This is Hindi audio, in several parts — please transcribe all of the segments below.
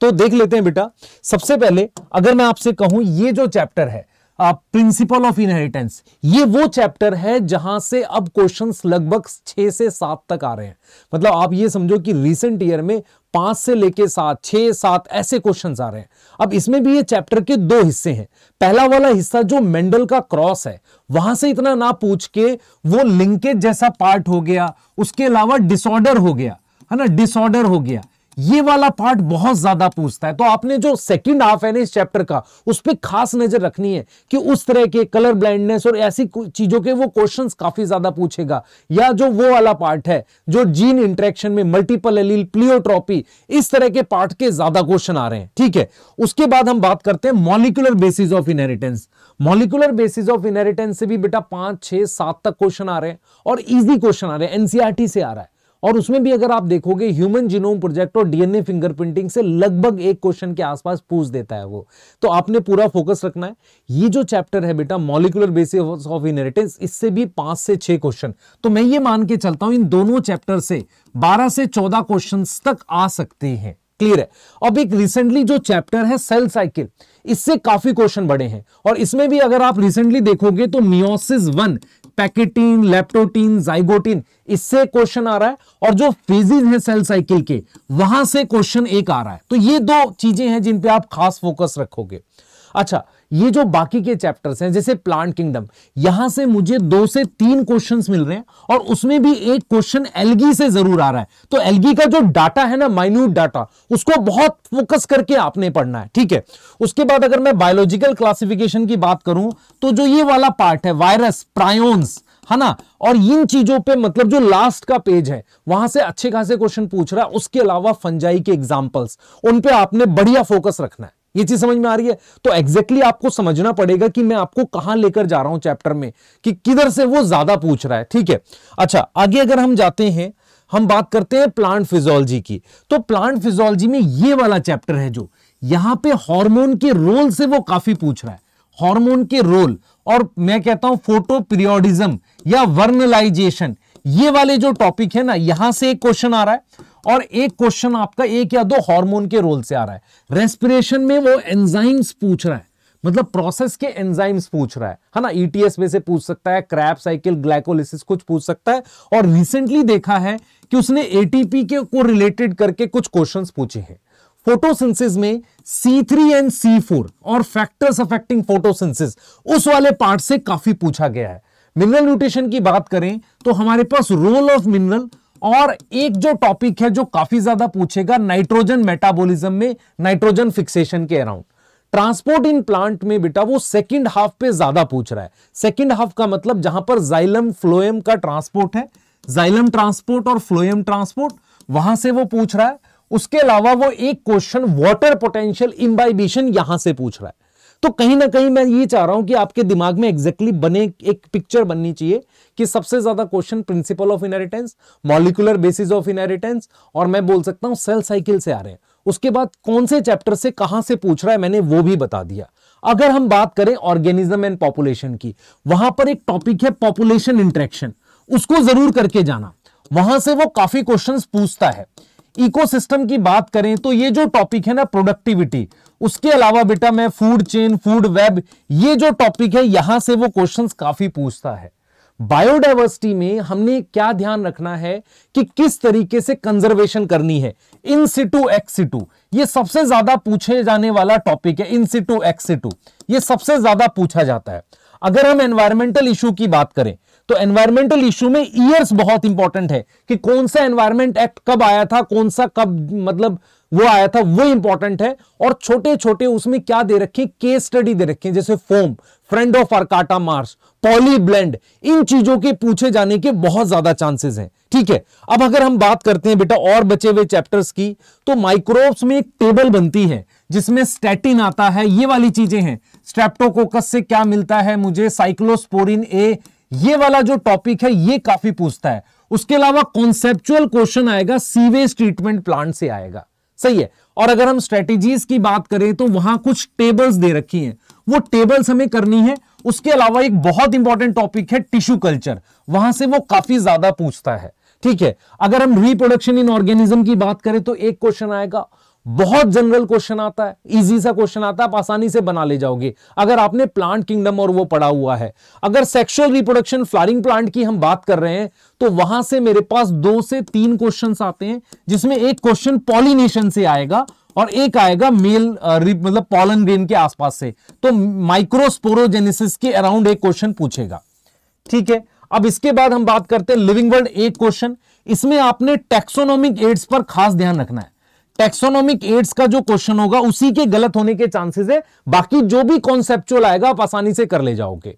तो देख लेते हैं बेटा सबसे पहले अगर मैं आपसे कहूं ये जो चैप्टर है प्रिंसिपल ऑफ इनहेरिटेंस ये वो चैप्टर है जहां से अब क्वेश्चंस लगभग छह से सात तक आ रहे हैं मतलब आप ये समझो कि रिसेंट ईयर में पांच से लेके सात छह सात ऐसे क्वेश्चंस आ रहे हैं अब इसमें भी ये चैप्टर के दो हिस्से हैं पहला वाला हिस्सा जो मेंडल का क्रॉस है वहां से इतना ना पूछ के वो लिंकेज जैसा पार्ट हो गया उसके अलावा डिसऑर्डर हो गया है ना डिसऑर्डर हो गया ये वाला पार्ट बहुत ज्यादा पूछता है तो आपने जो सेकंड हाफ है ना इस चैप्टर का उस पर खास नजर रखनी है कि उस तरह के कलर ब्लाइंडनेस और ऐसी चीजों के वो क्वेश्चंस काफी ज्यादा पूछेगा या जो वो वाला पार्ट है जो जीन इंट्रेक्शन में मल्टीपल एलील प्लियोट्रॉपी इस तरह के पार्ट के ज्यादा क्वेश्चन आ रहे हैं ठीक है उसके बाद हम बात करते हैं molecular basis of inheritance molecular basis of inheritance से भी बेटा पांच छह सात तक क्वेश्चन आ रहे हैं और इजी क्वेश्चन आ रहे हैं एनसीआरटी e से आ रहा है और उसमें भी अगर आप देखोगे ह्यूमन जीनोम प्रोजेक्ट और डीएनए फिंगरप्रिंटिंग से लगभग एक क्वेश्चन के आसपास पूछ देता है वो तो आपने पूरा फोकस रखना है ये जो चैप्टर है बेटा मॉलिकुलर बेसिस ऑफ इनहेरिटेंस इससे भी पांच से छह क्वेश्चन तो मैं ये मान के चलता हूं इन दोनों चैप्टर से बारह से चौदह क्वेश्चन तक आ सकते हैं क्लियर है अब एक रिसेंटली जो चैप्टर है सेल साइकिल इससे काफी क्वेश्चन बढ़े हैं और इसमें भी अगर आप रिसेंटली देखोगे तो meiosis one pachytene leptotene zygotene इससे क्वेश्चन आ रहा है और जो फेजेज है सेल साइकिल के वहां से क्वेश्चन एक आ रहा है तो ये दो चीजें हैं जिन पे आप खास फोकस रखोगे अच्छा ये जो बाकी के चैप्टर्स हैं जैसे प्लांट किंगडम यहां से मुझे दो से तीन क्वेश्चंस मिल रहे हैं और उसमें भी एक क्वेश्चन एलगी से जरूर आ रहा है तो एलगी का जो डाटा है ना माइन्यूट डाटा उसको बहुत फोकस करके आपने पढ़ना है ठीक है उसके बाद अगर मैं बायोलॉजिकल क्लासिफिकेशन की बात करूं तो जो ये वाला पार्ट है वायरस प्रायोन्स है ना और इन चीजों पे मतलब जो लास्ट का पेज है वहां से अच्छे खासे क्वेश्चन पूछ रहा है उसके अलावा फंजाई के एग्जाम्पल्स उन पे आपने बढ़िया फोकस रखना है ये चीज समझ में आ रही है तो एग्जैक्टली exactly आपको समझना पड़ेगा कि मैं आपको कहां लेकर जा रहा हूं चैप्टर में कि किधर से वो ज्यादा पूछ रहा है ठीक है अच्छा आगे अगर हम जाते हैं हम बात करते हैं प्लांट फिजोलॉजी की तो प्लांट फिजोलॉजी में ये वाला चैप्टर है जो यहां पे हार्मोन के रोल से वो काफी पूछ रहा है हार्मोन के रोल और मैं कहता हूं फोटो पीरियोडिज्म या वर्नलाइजेशन ये वाले जो टॉपिक है ना यहां से एक क्वेश्चन आ रहा है और एक क्वेश्चन आपका एक या दो हार्मोन के रोल से आ रहा है रेस्पिरेशन में वो एंजाइम्स पूछ रहा है मतलब प्रोसेस के एंजाइम्स पूछ रहा है है ना ईटीएस e में से पूछ सकता है क्रैप साइकिल ग्लाइकोलिसिस कुछ पूछ सकता है और रिसेंटली देखा है कि उसने एटीपी के को रिलेटेड करके कुछ क्वेश्चन पूछे हैं फोटोसिंथेसिस में C3 एंड सी और फैक्टर्स अफेक्टिंग फोटोसिंथेसिस उस वाले पार्ट से काफी पूछा गया है मिनरल न्यूट्रिशन की बात करें तो हमारे पास रोल ऑफ मिनरल और एक जो टॉपिक है जो काफी ज्यादा पूछेगा नाइट्रोजन मेटाबॉलिज्म में नाइट्रोजन फिक्सेशन के अराउंड ट्रांसपोर्ट इन प्लांट में बेटा वो सेकंड हाफ पे ज्यादा पूछ रहा है सेकंड हाफ का मतलब जहां पर जाइलम फ्लोएम का ट्रांसपोर्ट है जाइलम ट्रांसपोर्ट और फ्लोएम ट्रांसपोर्ट वहां से वो पूछ रहा है उसके अलावा वो एक क्वेश्चन वाटर पोटेंशियल इम्बाइबिशन यहां से पूछ रहा है तो कहीं ना कहीं मैं ये चाह रहा हूं कि आपके दिमाग में एग्जैक्टली exactly बने एक पिक्चर बननी चाहिए कि सबसे ज्यादा question principle of inheritance molecular basis of inheritance और मैं बोल सकता हूं सेल साइकिल से आ रहे हैं उसके बाद कौन से चैप्टर से कहां से पूछ रहा है मैंने वो भी बता दिया अगर हम बात करें ऑर्गेनिज्म एंड पॉपुलेशन की वहां पर एक टॉपिक है पॉपुलेशन इंट्रेक्शन उसको जरूर करके जाना वहां से वो काफी क्वेश्चंस पूछता है इकोसिस्टम की बात करें तो ये जो टॉपिक है ना प्रोडक्टिविटी उसके अलावा बेटा मैं फूड चेन फूड वेब ये जो टॉपिक है यहां से वो क्वेश्चंस काफी पूछता है बायोडाइवर्सिटी में हमने क्या ध्यान रखना है कि किस तरीके से कंजर्वेशन करनी है इन सिटू एक्सिटू ये सबसे ज्यादा पूछे जाने वाला टॉपिक है इन सिटू एक्सिटू ये सबसे ज्यादा पूछा जाता है अगर हम एनवायरमेंटल इशू की बात करें तो एनवायरमेंटल इशू में ईयर्स बहुत इंपॉर्टेंट है कि कौन सा एनवायरमेंट एक्ट कब आया था कौन सा कब मतलब वो आया था वो इंपॉर्टेंट है और छोटे छोटे उसमें क्या दे रखे केस स्टडी दे रखे जैसे FOAM friend of Arcata marsh polyblend इन चीजों के पूछे जाने के बहुत ज्यादा चांसेस हैं ठीक है अब अगर हम बात करते हैं बेटा और बचे हुए चैप्टर्स की तो माइक्रोब्स में एक टेबल बनती है जिसमें स्टेटिन आता है ये वाली चीजें हैं स्ट्रेप्टोकोकस से क्या मिलता है मुझे साइक्लोस्पोरिन ए ये वाला जो टॉपिक है ये काफी पूछता है उसके अलावा कॉन्सेप्चुअल क्वेश्चन आएगा सीवेज ट्रीटमेंट प्लांट से आएगा सही है और अगर हम स्ट्रेटेजीज की बात करें तो वहां कुछ टेबल्स दे रखी हैं वो टेबल्स हमें करनी है उसके अलावा एक बहुत इंपॉर्टेंट टॉपिक है टिश्यू कल्चर वहां से वो काफी ज्यादा पूछता है ठीक है अगर हम रिप्रोडक्शन इन ऑर्गेनिज्म की बात करें तो एक क्वेश्चन आएगा बहुत जनरल क्वेश्चन आता है इजी सा क्वेश्चन आता है आप आसानी से बना ले जाओगे अगर आपने प्लांट किंगडम और वो पड़ा हुआ है अगर सेक्सुअल रिप्रोडक्शन फ्लॉरिंग प्लांट की हम बात कर रहे हैं तो वहां से मेरे पास दो से तीन क्वेश्चन आते हैं जिसमें एक क्वेश्चन पॉलिनेशन से आएगा और एक आएगा मेल मतलब पॉलन ग्रेन के आसपास से तो माइक्रोस्पोरोजेनेसिस के अराउंड एक क्वेश्चन पूछेगा ठीक है अब इसके बाद हम बात करते हैं लिविंग वर्ल्ड एक क्वेश्चन इसमें आपने टेक्सोनॉमिक एड्स पर खास ध्यान रखना है टेक्सोनोमिक एड्स का जो क्वेश्चन होगा उसी के गलत होने के चांसेस है बाकी जो भी कॉन्सेप्चुअल आएगा आप आसानी से कर ले जाओगे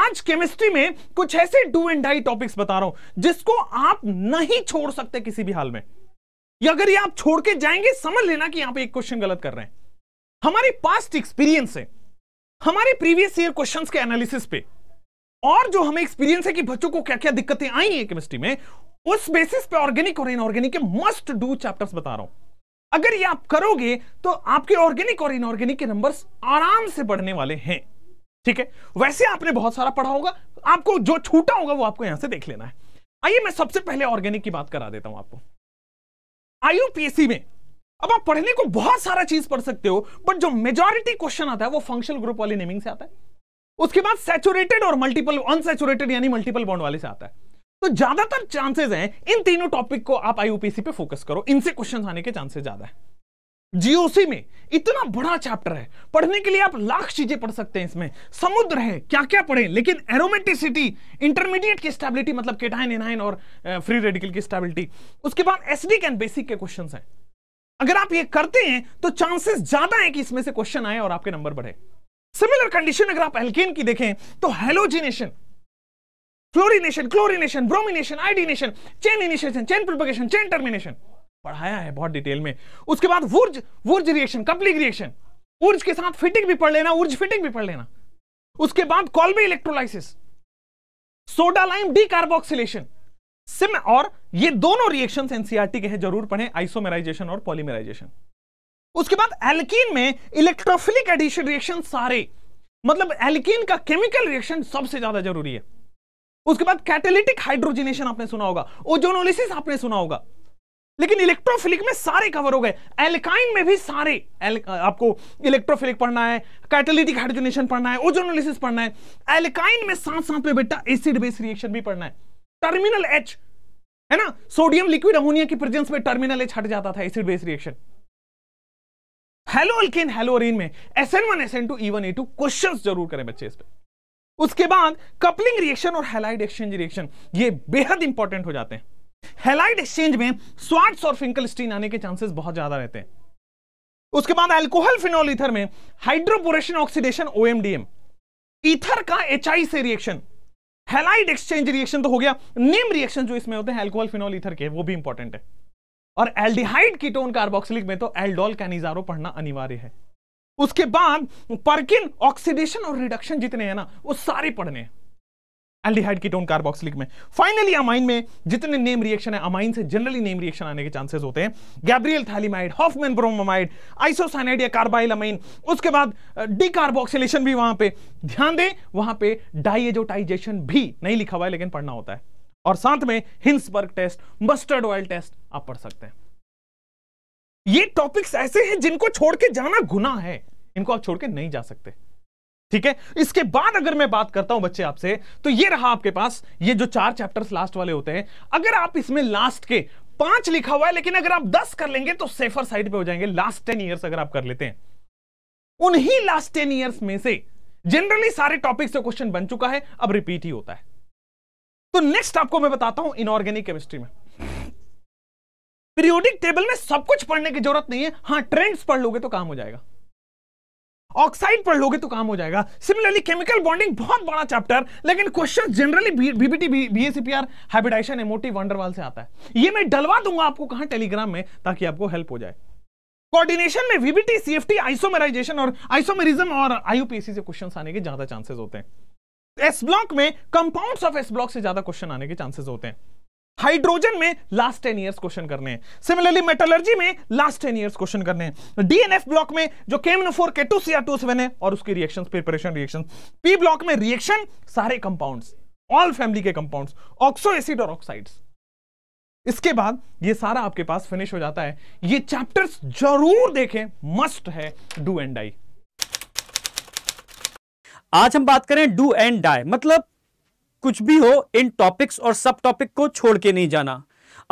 आज केमिस्ट्री में कुछ ऐसे डू एंड डाई टॉपिक्स बता रहा हूं जिसको आप नहीं छोड़ सकते किसी भी हाल में या अगर ये आप छोड़ के जाएंगे समझ लेना कि यहां पे एक क्वेश्चन गलत कर रहे हैं हमारे पास्ट एक्सपीरियंस है हमारे प्रीवियस ईयर क्वेश्चंस के एनालिसिस पे और जो हमें एक्सपीरियंस है कि बच्चों को क्या क्या दिक्कतें आई हैं केमिस्ट्री में उस बेसिस पे ऑर्गेनिक और इनऑर्गेनिक के मस्ट डू चैप्टर्स बता रहा हूं अगर ये आप करोगे तो आपके ऑर्गेनिक और इनऑर्गेनिक के नंबर्स आराम से बढ़ने वाले हैं ठीक है वैसे आपने बहुत सारा पढ़ा होगा आपको जो छूटा होगा वो आपको यहां से देख लेना है आइए मैं सबसे पहले ऑर्गेनिक की बात करा देता हूं आपको आईयूपीएससी में अब आप पढ़ने को बहुत सारा चीज पढ़ सकते हो बट जो मेजोरिटी क्वेश्चन आता है वो फंक्शनल ग्रुप वाली नेमिंग से आता है उसके बाद सेचुरेटेड और मल्टीपल अनसेचुरेटेड यानी मल्टीपल बॉन्ड वाले से आता है तो ज्यादातर चांसेस हैं इन तीनों टॉपिक को आप आईयूपीसी पे फोकस करो इनसे क्वेश्चन आने के चांसेस ज्यादा है जीओसी में इतना बड़ा चैप्टर है पढ़ने के लिए आप लाख चीजें पढ़ सकते हैं इसमें समुद्र है क्या क्या पढ़े लेकिन एरोमेटिसिटी इंटरमीडिएट की स्टेबिलिटी मतलब केटाइन एनाइन और फ्री रेडिकल की स्टेबिलिटी उसके बाद एसडिक एंड बेसिक के क्वेश्चन है अगर आप ये करते हैं तो चांसेस ज्यादा है कि इसमें से क्वेश्चन आए और आपके नंबर बढ़े सिमिलर कंडीशन अगर आप एल्केन की देखें तो halogenation fluorination chlorination bromination iodination chain initiation chain propagation chain termination पढ़ाया है बहुत डिटेल में उसके बाद Wurtz Wurtz reaction coupling reaction Wurtz के साथ फिटिंग भी पढ़ लेना उर्ज फिटिंग भी पढ़ लेना उसके बाद Kolbe electrolysis soda lime decarboxylation सिम और ये दोनों रिएक्शन एनसीआरटी e के हैं जरूर पढ़ें आइसोमेराइजेशन और पॉलीमेराइजेशन उसके बाद एल्कीन में इलेक्ट्रोफिलिक एडिशन रिएक्शन सारे मतलब एल्कीन का केमिकल रिएक्शन सबसे ज्यादा जरूरी है उसके बाद कैटेलिटिक हाइड्रोजिनेशन आपने सुना होगा ओजोनोलिसिस आपने सुना होगा लेकिन इलेक्ट्रोफिलिक में सारे कवर हो गए एल्काइन में भी सारे आपको इलेक्ट्रोफिलिक पढ़ना है कैटेलिटिक हाइड्रोजनेशन पढ़ना है ओजोनोलिसिस पढ़ना है एल्काइन में साथ साथ में बेटा एसिड बेस रिएक्शन भी पढ़ना है टर्मिनल एच है ना सोडियम लिक्विड अमोनिया की प्रेजेंस में टर्मिनल एच हट जाता था acid base reaction halo alkane halo arene में N one S N two E one A two question जरूर करें बच्चे इस पर उसके बाद कपलिंग रिएक्शन और हेलाइड एक्सचेंज रिएक्शन ये बेहद इंपॉर्टेंट हो जाते हैं हेलाइड एक्सचेंज में स्वाट्स और फिंकल स्टीन आने के चांसेस बहुत ज्यादा रहते हैं उसके बाद अल्कोहल फिनोल इथर में हाइड्रोपोरेशन ऑक्सीडेशन ओएमडीएम इथर का एच से रिएक्शन हेलाइड एक्सचेंज रिएक्शन तो हो गया नेम रिएक्शन जो इसमें होते हैं अल्कोहल फिनोल इथर के वो भी इंपॉर्टेंट है और एल्डिहाइड कीटोन कार्बोक्सिलिक में तो एल्डोल कैनिजारो पढ़ना अनिवार्य है उसके बाद परकिन ऑक्सीडेशन और रिडक्शन जितने हैं ना वो सारे पढ़ने हैं एल्डिहाइड कीटोन कार्बोक्सिलिक में फाइनली अमाइन में जितने नेम रिएक्शन है अमाइन से जनरली नेम रिएक्शन आने के चांसेस होते हैं Gabriel phthalimide Hofmann bromamide isocyanide या कार्बाइल अमाइन उसके बाद डिकार्बोक्सिलेशन uh, भी वहां पे ध्यान दें वहां पे डाइएजोटाइजेशन भी नहीं लिखा हुआ है लेकिन पढ़ना होता है और साथ में Hinsberg test mustard oil test आप पढ़ सकते हैं ये टॉपिक्स ऐसे हैं जिनको छोड़ के जाना गुना है इनको आप छोड़ के नहीं जा सकते ठीक है इसके बाद अगर मैं बात करता हूं बच्चे आपसे तो ये रहा आपके पास ये जो चार चैप्टर्स लास्ट वाले होते हैं अगर आप इसमें लास्ट के पांच लिखा हुआ है लेकिन अगर आप दस कर लेंगे तो सेफर साइड पे हो जाएंगे लास्ट टेन ईयर्स अगर आप कर लेते हैं उन्हीं लास्ट टेन ईयर्स में से जनरली सारे टॉपिक से क्वेश्चन बन चुका है अब रिपीट ही होता है तो नेक्स्ट आपको मैं बताता हूं इनऑर्गेनिक केमिस्ट्री में पीरियोडिक टेबल में सब कुछ पढ़ने की जरूरत नहीं है हाँ ट्रेंड्स पढ़ लोगे तो काम हो जाएगा ऑक्साइड पढ़ लोगे तो काम हो जाएगा सिमिलरली केमिकल बॉन्डिंग बहुत बड़ा चैप्टर लेकिन question generally VBT VSEPR hybridization एमोटिव वंडरवाल से आता है ये मैं डलवा दूंगा आपको कहां टेलीग्राम में ताकि आपको हेल्प हो जाए कोऑर्डिनेशन में वीबीटी सीएफटी आइसोमेराइजेशन और आइसोमेरिज्म और आईयूपीएसी से क्वेश्चंस आने के ज्यादा चांसेस होते हैं एस ब्लॉक में कंपाउंड्स ऑफ एस ब्लॉक से ज्यादा क्वेश्चन आने के चांसेस होते हैं हाइड्रोजन में लास्ट टेन ईयर्स क्वेश्चन करने हैं सिमिलरली मेटलर्जी में लास्ट टेन ईयर्स क्वेश्चन करने हैं डीएनएफ ब्लॉक में जो KMnO four K two C R two seven है और उसकी reaction preparation reaction P block में रिएक्शन सारे कंपाउंड्स ऑल फैमिली के कंपाउंड्स ऑक्सो एसिड और ऑक्साइड्स इसके बाद ये सारा आपके पास फिनिश हो जाता है ये चैप्टर्स जरूर देखें मस्ट है डू एंड डाई आज हम बात करें डू एंड डाई मतलब कुछ भी हो इन टॉपिक्स और सब टॉपिक को छोड़ के नहीं जाना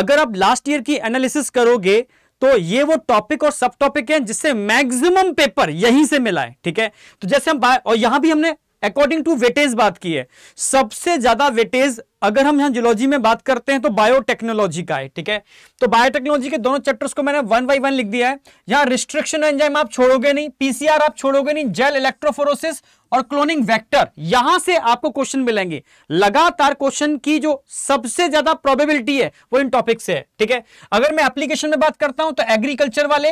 अगर आप लास्ट ईयर की एनालिसिस करोगे तो ये वो टॉपिक और सब टॉपिक है जिससे मैक्सिमम पेपर यहीं से मिला है ठीक है तो जैसे हम और यहां भी हमने अकॉर्डिंग टू वेटेज बात की है सबसे ज्यादा वेटेज अगर हम यहां जियोलॉजी में बात करते हैं तो बायोटेक्नोलॉजी का है ठीक है तो बायोटेक्नोलॉजी के दोनों चैप्टर्स को मैंने वन बाई वन लिख दिया है यहां रिस्ट्रिक्शन एंजाइम आप छोड़ोगे नहीं पीसीआर आप छोड़ोगे नहीं जेल इलेक्ट्रोफोरोसिस और क्लोनिंग वेक्टर यहां से आपको क्वेश्चन मिलेंगे लगातार क्वेश्चन की जो सबसे ज्यादा प्रोबेबिलिटी है वो इन टॉपिक से है ठीक है अगर मैं एप्लीकेशन में बात करता हूं तो एग्रीकल्चर वाले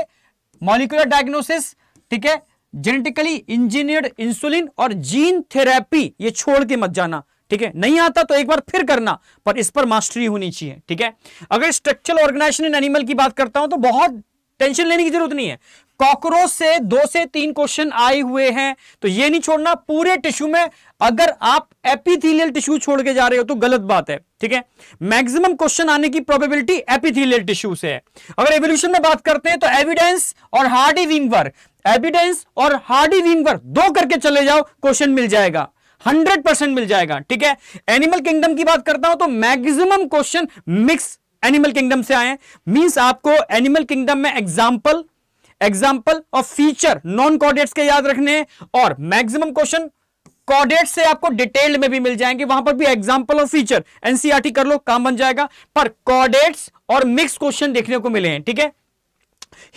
मॉलिकुलर डायग्नोसिस ठीक है जेनेटिकली इंजीनियर्ड इंसुलिन और जीन थेरेपी ये छोड़ के मत जाना ठीक है नहीं आता तो एक बार फिर करना पर इस पर मास्टरी होनी चाहिए ठीक है अगर स्ट्रक्चरल ऑर्गेनाइजेशन इन एनिमल की बात करता हूं तो बहुत टेंशन लेने की जरूरत नहीं है कॉकरोच से दो से तीन क्वेश्चन आए हुए हैं तो ये नहीं छोड़ना पूरे टिश्यू में अगर आप एपिथीलियल टिश्यू छोड़ के जा रहे हो तो गलत बात है ठीक है मैक्सिमम क्वेश्चन आने की प्रोबेबिलिटी एपिथीलियल टिश्यू से है अगर एवोल्यूशन में बात करते हैं तो एविडेंस और हार्डी विंगवर एविडेंस और हार्डी वीमगर दो करके चले जाओ क्वेश्चन मिल जाएगा हंड्रेड परसेंट मिल जाएगा ठीक है एनिमल किंगडम की बात करता हूं तो maximum question mix animal kingdom से आए मींस आपको एनिमल किंगडम में एग्जाम्पल एग्जाम्पल और फीचर नॉन कॉर्डेट्स के याद रखने और मैक्सिमम क्वेश्चन कॉर्डेट से आपको डिटेल्ड में भी मिल जाएंगे वहां पर भी एग्जाम्पल और फीचर एनसीआरटी कर लो काम बन जाएगा पर कॉर्डेट्स और मिक्स क्वेश्चन देखने को मिले हैं ठीक है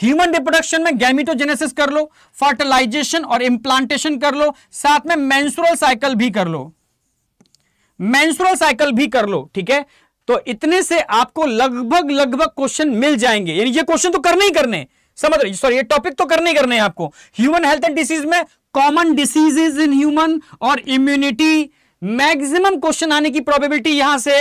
ह्यूमन रिप्रोडक्शन में गैमिटोजेनेसिस कर लो फर्टिलाइजेशन और इम्प्लांटेशन कर लो साथ में मेंसुरल साइकिल भी कर लो मेंसुरल साइकिल भी कर लो ठीक है तो इतने से आपको लगभग लगभग क्वेश्चन मिल जाएंगे यानी ये क्वेश्चन तो करने ही करने समझ रहे सॉरी ये टॉपिक तो करने ही करने हैं आपको ह्यूमन हेल्थ एंड डिसीज में कॉमन डिसीजेज इन ह्यूमन और इम्यूनिटी मैक्सिमम क्वेश्चन आने की प्रोबेबिलिटी यहां से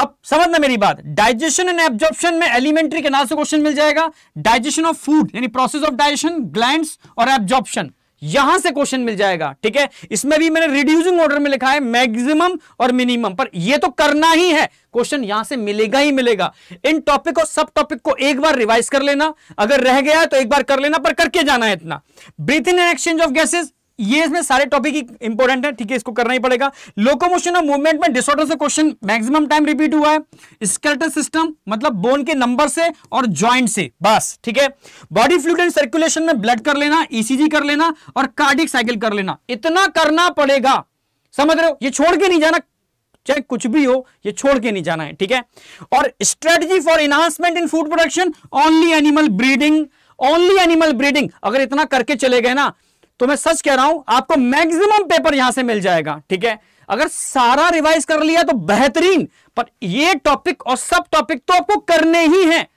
अब समझना मेरी बात डाइजेशन एंड एब्जॉर्प्शन में एलिमेंट्री के नाम से क्वेश्चन मिल जाएगा डाइजेशन ऑफ फूड यानी प्रोसेस ऑफ डाइजेशन ग्लैंड और एब्जॉर्प्शन यहां से क्वेश्चन मिल जाएगा ठीक है इसमें भी मैंने रिड्यूसिंग ऑर्डर में लिखा है मैक्सिमम और मिनिमम पर ये तो करना ही है क्वेश्चन यहां से मिलेगा ही मिलेगा इन टॉपिक और सब टॉपिक को एक बार रिवाइज कर लेना अगर रह गया तो एक बार कर लेना पर करके जाना है इतना breathing exchange of gases ये इसमें सारे टॉपिक इंपॉर्टेंट है ठीक है इसको करना ही पड़ेगा लोकोमोशन और मूवमेंट में डिसऑर्डर से क्वेश्चन मैक्सिमम टाइम रिपीट हुआ है स्केलेटल सिस्टम मतलब बोन के नंबर से और ज्वाइंट से बस ठीक है बॉडी फ्लूड एंड सर्कुलेशन में ब्लड कर लेना ईसीजी e कर लेना और कार्डिक साइकिल कर लेना इतना करना पड़ेगा समझ रहे हो ये छोड़ के नहीं जाना चाहे कुछ भी हो ये छोड़ के नहीं जाना है ठीक है और strategy for enhancement in food production only animal breeding only animal breeding अगर इतना करके चले गए ना तो मैं सच कह रहा हूं आपको मैक्सिमम पेपर यहां से मिल जाएगा ठीक है अगर सारा रिवाइज कर लिया तो बेहतरीन पर ये टॉपिक और सब टॉपिक तो आपको करने ही हैं